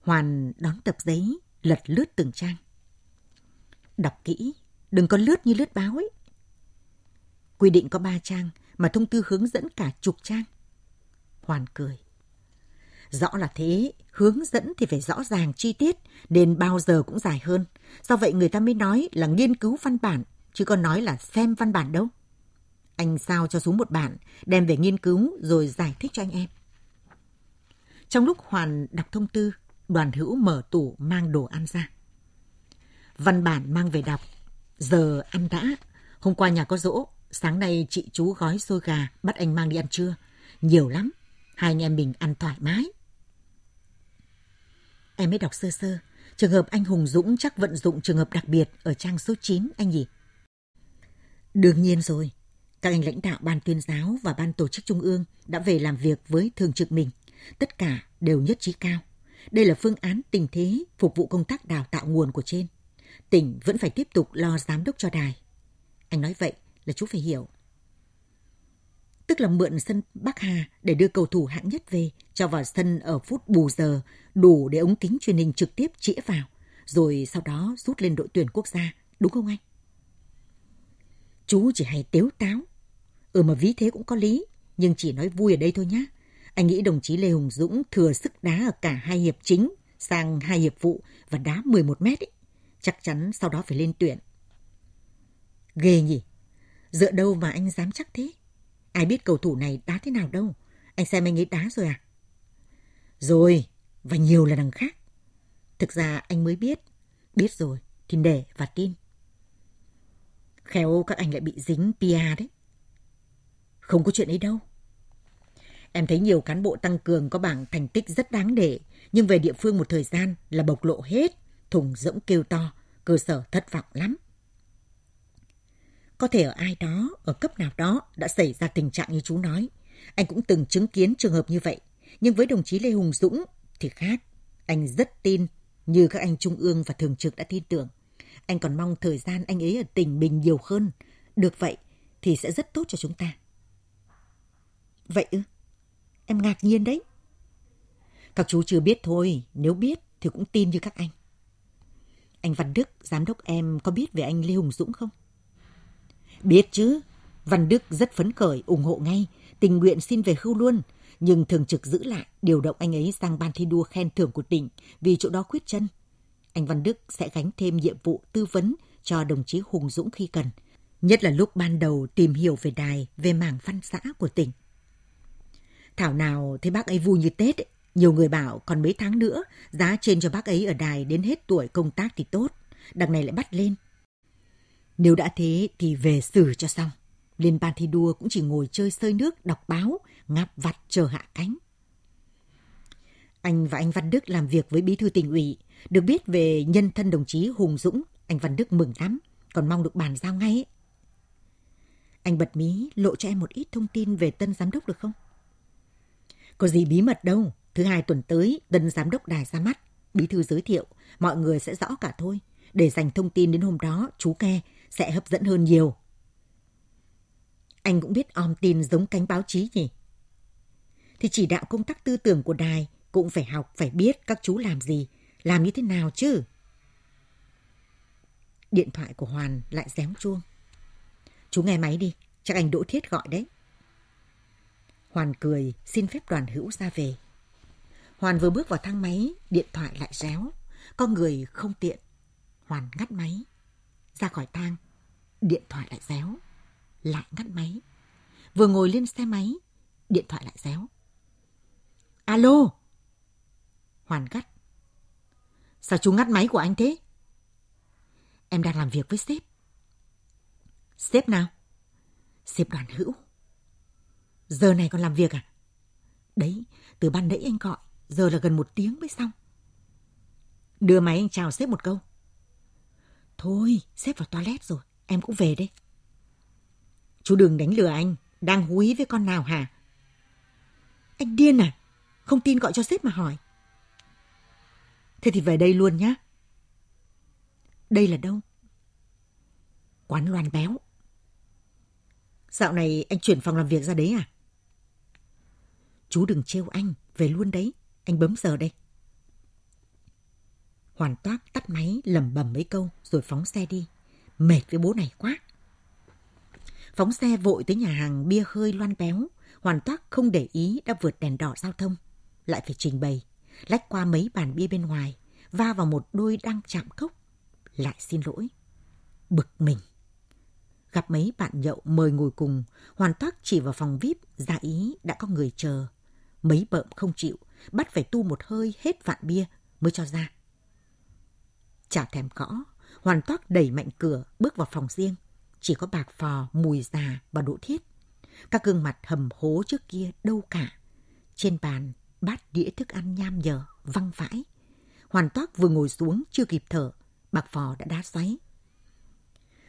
Hoàn đón tập giấy, lật lướt từng trang. Đọc kỹ, đừng có lướt như lướt báo ấy. Quy định có ba trang mà thông tư hướng dẫn cả chục trang. Hoàn cười. Rõ là thế, hướng dẫn thì phải rõ ràng chi tiết, nên bao giờ cũng dài hơn. Do vậy người ta mới nói là nghiên cứu văn bản, chứ còn nói là xem văn bản đâu. Anh sao cho xuống một bản, đem về nghiên cứu rồi giải thích cho anh em. Trong lúc Hoàn đọc thông tư, đoàn hữu mở tủ mang đồ ăn ra văn bản mang về đọc. Giờ ăn đã, hôm qua nhà có dỗ, sáng nay chị chú gói xôi gà bắt anh mang đi ăn trưa. Nhiều lắm, hai anh em mình ăn thoải mái. Em mới đọc sơ sơ, trường hợp anh Hùng Dũng chắc vận dụng trường hợp đặc biệt ở trang số 9 anh nhỉ? Đương nhiên rồi, các anh lãnh đạo ban tuyên giáo và ban tổ chức trung ương đã về làm việc với thường trực mình. Tất cả đều nhất trí cao. Đây là phương án tình thế phục vụ công tác đào tạo nguồn của trên tỉnh vẫn phải tiếp tục lo giám đốc cho đài. Anh nói vậy là chú phải hiểu. Tức là mượn sân Bắc Hà để đưa cầu thủ hạng nhất về, cho vào sân ở phút bù giờ, đủ để ống kính truyền hình trực tiếp chĩa vào, rồi sau đó rút lên đội tuyển quốc gia, đúng không anh? Chú chỉ hay tếu táo. Ừ mà ví thế cũng có lý, nhưng chỉ nói vui ở đây thôi nhé. Anh nghĩ đồng chí Lê Hùng Dũng thừa sức đá ở cả hai hiệp chính sang hai hiệp phụ và đá 11 mét ấy chắc chắn sau đó phải lên tuyển. Ghê nhỉ, dựa đâu mà anh dám chắc thế? Ai biết cầu thủ này đá thế nào đâu, anh xem anh ấy đá rồi à? Rồi, và nhiều là đằng khác. Thực ra anh mới biết, biết rồi thì để và tin. Khéo các anh lại bị dính PIA đấy. Không có chuyện ấy đâu. Em thấy nhiều cán bộ tăng cường có bảng thành tích rất đáng để, nhưng về địa phương một thời gian là bộc lộ hết thùng rỗng kêu to, cơ sở thất vọng lắm. Có thể ở ai đó, ở cấp nào đó đã xảy ra tình trạng như chú nói. Anh cũng từng chứng kiến trường hợp như vậy. Nhưng với đồng chí Lê Hùng Dũng thì khác. Anh rất tin như các anh trung ương và thường trực đã tin tưởng. Anh còn mong thời gian anh ấy ở tỉnh mình nhiều hơn. Được vậy thì sẽ rất tốt cho chúng ta. Vậy ư? Em ngạc nhiên đấy. Các chú chưa biết thôi, nếu biết thì cũng tin như các anh. Anh Văn Đức, giám đốc em có biết về anh Lê Hùng Dũng không? Biết chứ, Văn Đức rất phấn khởi, ủng hộ ngay, tình nguyện xin về hưu luôn, nhưng thường trực giữ lại, điều động anh ấy sang ban thi đua khen thưởng của tỉnh vì chỗ đó khuyết chân. Anh Văn Đức sẽ gánh thêm nhiệm vụ tư vấn cho đồng chí Hùng Dũng khi cần, nhất là lúc ban đầu tìm hiểu về đài, về mảng văn xã của tỉnh. Thảo nào thấy bác ấy vui như Tết ấy. Nhiều người bảo còn mấy tháng nữa, giá trên cho bác ấy ở đài đến hết tuổi công tác thì tốt, đằng này lại bắt lên. Nếu đã thế thì về xử cho xong. Liên ban thi đua cũng chỉ ngồi chơi sơi nước, đọc báo, ngáp vặt chờ hạ cánh. Anh và anh Văn Đức làm việc với bí thư tỉnh ủy, được biết về nhân thân đồng chí Hùng Dũng, anh Văn Đức mừng lắm, còn mong được bàn giao ngay. Anh bật mí lộ cho em một ít thông tin về tân giám đốc được không? Có gì bí mật đâu, Thứ hai tuần tới, tân giám đốc đài ra mắt. Bí thư giới thiệu, mọi người sẽ rõ cả thôi. Để dành thông tin đến hôm đó, chú Ke sẽ hấp dẫn hơn nhiều. Anh cũng biết om tin giống cánh báo chí nhỉ? Thì chỉ đạo công tác tư tưởng của đài cũng phải học, phải biết các chú làm gì, làm như thế nào chứ. Điện thoại của Hoàn lại réo chuông. Chú nghe máy đi, chắc anh Đỗ Thiết gọi đấy. Hoàn cười, xin phép đoàn hữu ra về. Hoàn vừa bước vào thang máy, điện thoại lại réo. Con người không tiện. Hoàn ngắt máy. Ra khỏi thang, điện thoại lại réo. Lại ngắt máy. Vừa ngồi lên xe máy, điện thoại lại réo. Alo! Hoàn gắt. Sao chú ngắt máy của anh thế? Em đang làm việc với sếp. Sếp nào? Sếp đoàn hữu. Giờ này còn làm việc à? Đấy, từ ban nãy anh gọi. Giờ là gần một tiếng mới xong. Đưa máy anh chào sếp một câu. Thôi, sếp vào toilet rồi, em cũng về đây. Chú đừng đánh lừa anh, đang húi với con nào hả? Anh điên à? Không tin gọi cho sếp mà hỏi. Thế thì về đây luôn nhá. Đây là đâu? Quán loan béo. Dạo này anh chuyển phòng làm việc ra đấy à? Chú đừng trêu anh, về luôn đấy anh bấm giờ đây. Hoàn toát tắt máy lầm bầm mấy câu rồi phóng xe đi. Mệt với bố này quá. Phóng xe vội tới nhà hàng bia hơi loan béo. Hoàn toát không để ý đã vượt đèn đỏ giao thông. Lại phải trình bày. Lách qua mấy bàn bia bên ngoài. Va vào một đôi đang chạm cốc. Lại xin lỗi. Bực mình. Gặp mấy bạn nhậu mời ngồi cùng. Hoàn toát chỉ vào phòng VIP ra ý đã có người chờ. Mấy bợm không chịu bắt phải tu một hơi hết vạn bia mới cho ra. Chả thèm gõ, hoàn toát đẩy mạnh cửa bước vào phòng riêng. Chỉ có bạc phò, mùi già và đỗ thiết. Các gương mặt hầm hố trước kia đâu cả. Trên bàn, bát đĩa thức ăn nham nhở, văng vãi. Hoàn toát vừa ngồi xuống chưa kịp thở, bạc phò đã đá xoáy.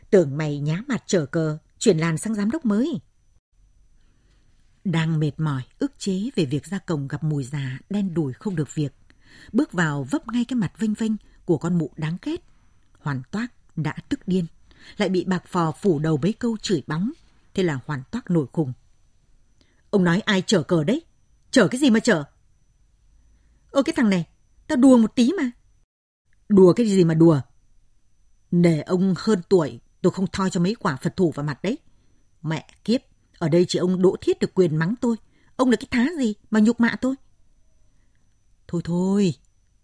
Tưởng mày nhá mặt trở cờ, chuyển làn sang giám đốc mới. Đang mệt mỏi, ức chế về việc ra cổng gặp mùi già, đen đùi không được việc. Bước vào vấp ngay cái mặt vênh vênh của con mụ đáng ghét. Hoàn toác đã tức điên, lại bị bạc phò phủ đầu mấy câu chửi bóng. Thế là hoàn toác nổi khùng. Ông nói ai chở cờ đấy? Chở cái gì mà chở? Ô cái thằng này, tao đùa một tí mà. Đùa cái gì mà đùa? để ông hơn tuổi, tôi không thoi cho mấy quả Phật thủ vào mặt đấy. Mẹ kiếp, ở đây chỉ ông Đỗ Thiết được quyền mắng tôi. Ông là cái thá gì mà nhục mạ tôi? Thôi thôi,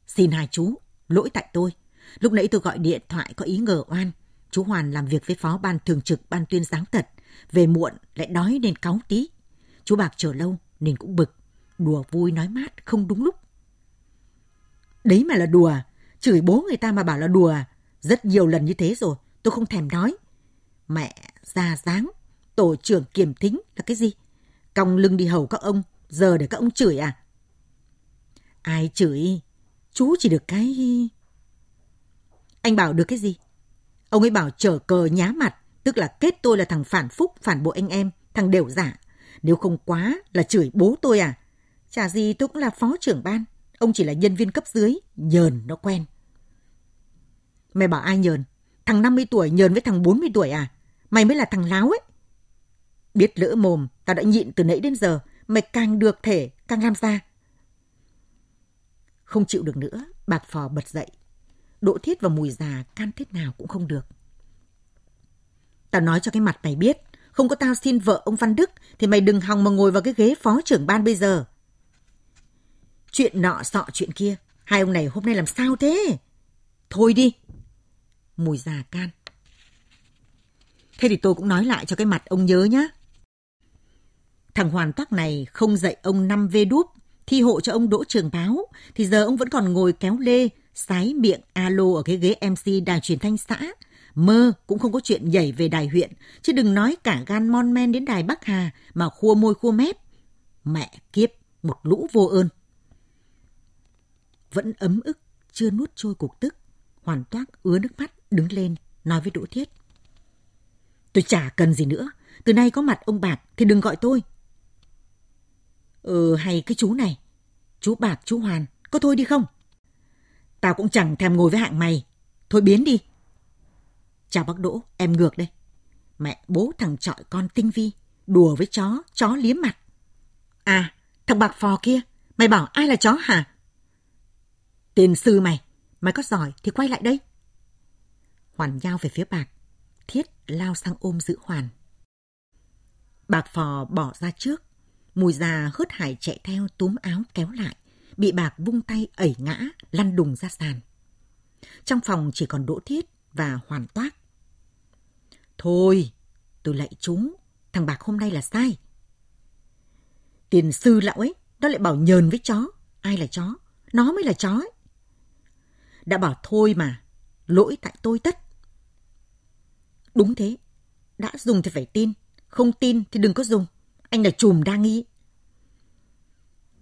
xin hai chú, lỗi tại tôi. Lúc nãy tôi gọi điện thoại có ý ngờ oan. Chú Hoàn làm việc với phó ban thường trực ban tuyên giáo tật. Về muộn lại đói nên cáu tí. Chú Bạc chờ lâu nên cũng bực. Đùa vui nói mát không đúng lúc. Đấy mà là đùa. Chửi bố người ta mà bảo là đùa. Rất nhiều lần như thế rồi. Tôi không thèm nói. Mẹ, già dáng, tổ trưởng kiểm thính là cái gì? Còng lưng đi hầu các ông, giờ để các ông chửi à? Ai chửi? Chú chỉ được cái... Anh bảo được cái gì? Ông ấy bảo trở cờ nhá mặt, tức là kết tôi là thằng phản phúc, phản bộ anh em, thằng đều giả. Nếu không quá là chửi bố tôi à? Chả gì tôi cũng là phó trưởng ban, ông chỉ là nhân viên cấp dưới, nhờn nó quen. Mày bảo ai nhờn? Thằng 50 tuổi nhờn với thằng 40 tuổi à? Mày mới là thằng láo ấy. Biết lỡ mồm, tao đã nhịn từ nãy đến giờ, mày càng được thể, càng làm ra. Không chịu được nữa, bạc phò bật dậy. Đỗ thiết và mùi già can thế nào cũng không được. Tao nói cho cái mặt mày biết, không có tao xin vợ ông Văn Đức thì mày đừng hòng mà ngồi vào cái ghế phó trưởng ban bây giờ. Chuyện nọ sọ chuyện kia, hai ông này hôm nay làm sao thế? Thôi đi. Mùi già can. Thế thì tôi cũng nói lại cho cái mặt ông nhớ nhá. Thằng hoàn toác này không dạy ông năm vê đúp, thi hộ cho ông Đỗ Trường Báo, thì giờ ông vẫn còn ngồi kéo lê, sái miệng alo ở cái ghế MC đài truyền thanh xã. Mơ cũng không có chuyện nhảy về đài huyện, chứ đừng nói cả gan mon men đến đài Bắc Hà mà khua môi khua mép. Mẹ kiếp, một lũ vô ơn. Vẫn ấm ức, chưa nuốt trôi cục tức, hoàn toác ứa nước mắt đứng lên nói với Đỗ Thiết. Tôi chả cần gì nữa, từ nay có mặt ông Bạc thì đừng gọi tôi, Ừ hay cái chú này, chú Bạc chú Hoàn, có thôi đi không? Tao cũng chẳng thèm ngồi với hạng mày, thôi biến đi. Chào bác Đỗ, em ngược đây. Mẹ bố thằng trọi con tinh vi, đùa với chó, chó liếm mặt. À, thằng bạc phò kia, mày bảo ai là chó hả? Tiền sư mày, mày có giỏi thì quay lại đây. Hoàn nhau về phía bạc, thiết lao sang ôm giữ Hoàn. Bạc phò bỏ ra trước, Mùi già hớt hải chạy theo túm áo kéo lại, bị bạc vung tay ẩy ngã, lăn đùng ra sàn. Trong phòng chỉ còn đỗ thiết và hoàn toát. Thôi, tôi lạy chú, thằng bạc hôm nay là sai. Tiền sư lão ấy, nó lại bảo nhờn với chó. Ai là chó? Nó mới là chó ấy. Đã bảo thôi mà, lỗi tại tôi tất. Đúng thế, đã dùng thì phải tin, không tin thì đừng có dùng anh là chùm đa nghi.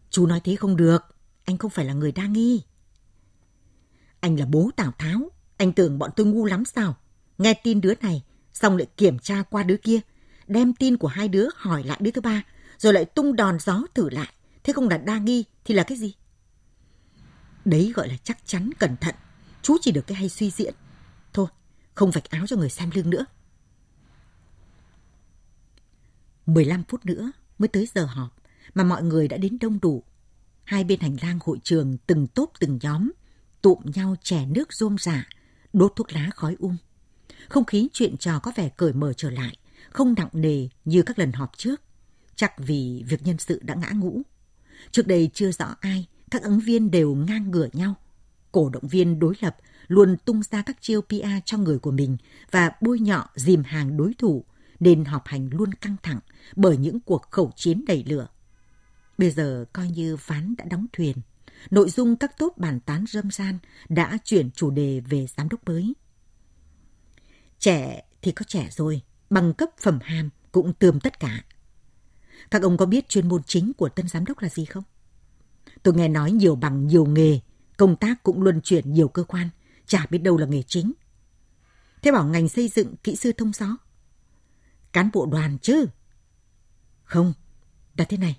Chú nói thế không được, anh không phải là người đa nghi. Anh là bố Tào Tháo, anh tưởng bọn tôi ngu lắm sao? Nghe tin đứa này, xong lại kiểm tra qua đứa kia, đem tin của hai đứa hỏi lại đứa thứ ba, rồi lại tung đòn gió thử lại. Thế không là đa nghi thì là cái gì? Đấy gọi là chắc chắn, cẩn thận. Chú chỉ được cái hay suy diễn. Thôi, không vạch áo cho người xem lưng nữa. 15 phút nữa mới tới giờ họp mà mọi người đã đến đông đủ. Hai bên hành lang hội trường từng tốp từng nhóm, tụm nhau chè nước rôm rả, đốt thuốc lá khói um. Không khí chuyện trò có vẻ cởi mở trở lại, không nặng nề như các lần họp trước. Chắc vì việc nhân sự đã ngã ngũ. Trước đây chưa rõ ai, các ứng viên đều ngang ngửa nhau. Cổ động viên đối lập luôn tung ra các chiêu PR cho người của mình và bôi nhọ dìm hàng đối thủ nên học hành luôn căng thẳng bởi những cuộc khẩu chiến đầy lửa. Bây giờ coi như ván đã đóng thuyền, nội dung các tốp bàn tán râm ran đã chuyển chủ đề về giám đốc mới. Trẻ thì có trẻ rồi, bằng cấp phẩm hàm cũng tươm tất cả. Các ông có biết chuyên môn chính của tân giám đốc là gì không? Tôi nghe nói nhiều bằng nhiều nghề, công tác cũng luân chuyển nhiều cơ quan, chả biết đâu là nghề chính. Thế bảo ngành xây dựng kỹ sư thông gió, cán bộ đoàn chứ. Không, đã thế này.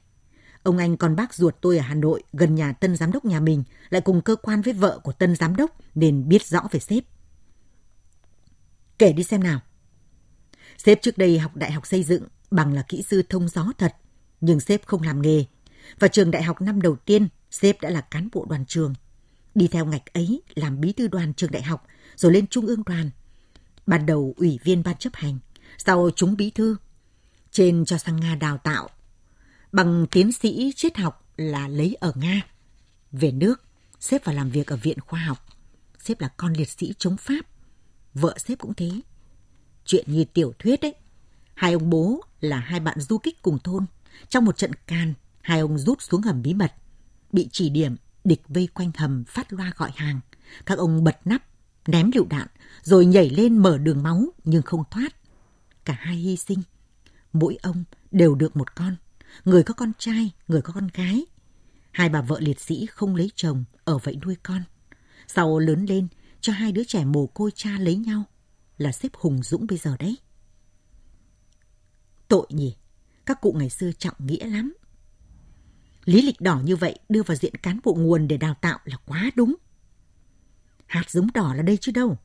Ông anh con bác ruột tôi ở Hà Nội, gần nhà tân giám đốc nhà mình, lại cùng cơ quan với vợ của tân giám đốc nên biết rõ về sếp. Kể đi xem nào. Sếp trước đây học đại học xây dựng bằng là kỹ sư thông gió thật, nhưng sếp không làm nghề. Và trường đại học năm đầu tiên, sếp đã là cán bộ đoàn trường. Đi theo ngạch ấy làm bí thư đoàn trường đại học, rồi lên trung ương đoàn. Ban đầu ủy viên ban chấp hành, sau chúng bí thư, trên cho sang Nga đào tạo. Bằng tiến sĩ triết học là lấy ở Nga. Về nước, xếp vào làm việc ở Viện Khoa học. Xếp là con liệt sĩ chống Pháp. Vợ xếp cũng thế. Chuyện như tiểu thuyết ấy. Hai ông bố là hai bạn du kích cùng thôn. Trong một trận can, hai ông rút xuống hầm bí mật. Bị chỉ điểm, địch vây quanh hầm phát loa gọi hàng. Các ông bật nắp, ném lựu đạn, rồi nhảy lên mở đường máu nhưng không thoát cả hai hy sinh. Mỗi ông đều được một con, người có con trai, người có con gái. Hai bà vợ liệt sĩ không lấy chồng, ở vậy nuôi con. Sau lớn lên, cho hai đứa trẻ mồ côi cha lấy nhau là xếp hùng dũng bây giờ đấy. Tội nhỉ, các cụ ngày xưa trọng nghĩa lắm. Lý lịch đỏ như vậy đưa vào diện cán bộ nguồn để đào tạo là quá đúng. Hạt giống đỏ là đây chứ đâu.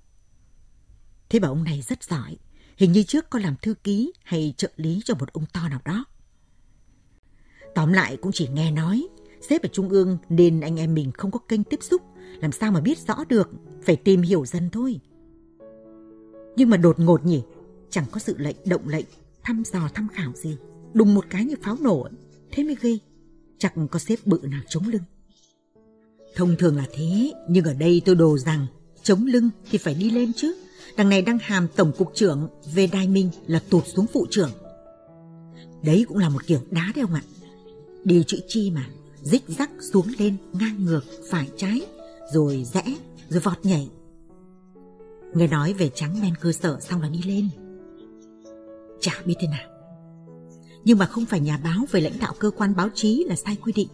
Thế bà ông này rất giỏi, Hình như trước có làm thư ký hay trợ lý cho một ông to nào đó. Tóm lại cũng chỉ nghe nói, sếp ở Trung ương nên anh em mình không có kênh tiếp xúc, làm sao mà biết rõ được, phải tìm hiểu dần thôi. Nhưng mà đột ngột nhỉ, chẳng có sự lệnh động lệnh, thăm dò thăm khảo gì. Đùng một cái như pháo nổ, thế mới ghê. Chẳng có sếp bự nào chống lưng. Thông thường là thế, nhưng ở đây tôi đồ rằng chống lưng thì phải đi lên chứ. Đằng này đang hàm tổng cục trưởng về đài mình là tụt xuống phụ trưởng. Đấy cũng là một kiểu đá đấy ông ạ. Điều chữ chi mà, dích rắc xuống lên, ngang ngược, phải trái, rồi rẽ, rồi vọt nhảy. Người nói về trắng men cơ sở xong là đi lên. Chả biết thế nào. Nhưng mà không phải nhà báo về lãnh đạo cơ quan báo chí là sai quy định.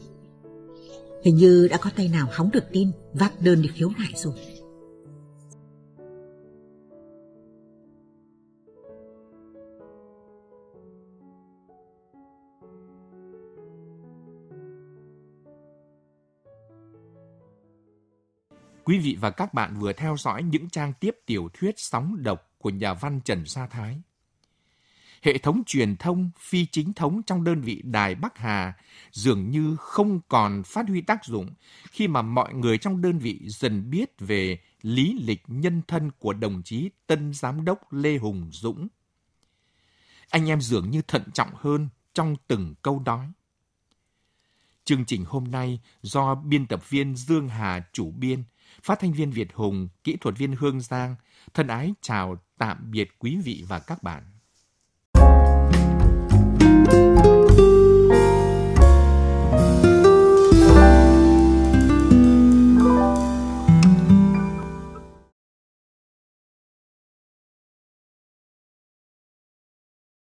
Hình như đã có tay nào hóng được tin vác đơn đi khiếu nại rồi. Quý vị và các bạn vừa theo dõi những trang tiếp tiểu thuyết sóng độc của nhà văn Trần Sa Thái. Hệ thống truyền thông phi chính thống trong đơn vị Đài Bắc Hà dường như không còn phát huy tác dụng khi mà mọi người trong đơn vị dần biết về lý lịch nhân thân của đồng chí tân giám đốc Lê Hùng Dũng. Anh em dường như thận trọng hơn trong từng câu nói. Chương trình hôm nay do biên tập viên Dương Hà chủ biên – Phát thanh viên Việt Hùng, kỹ thuật viên Hương Giang, thân ái chào tạm biệt quý vị và các bạn. thank you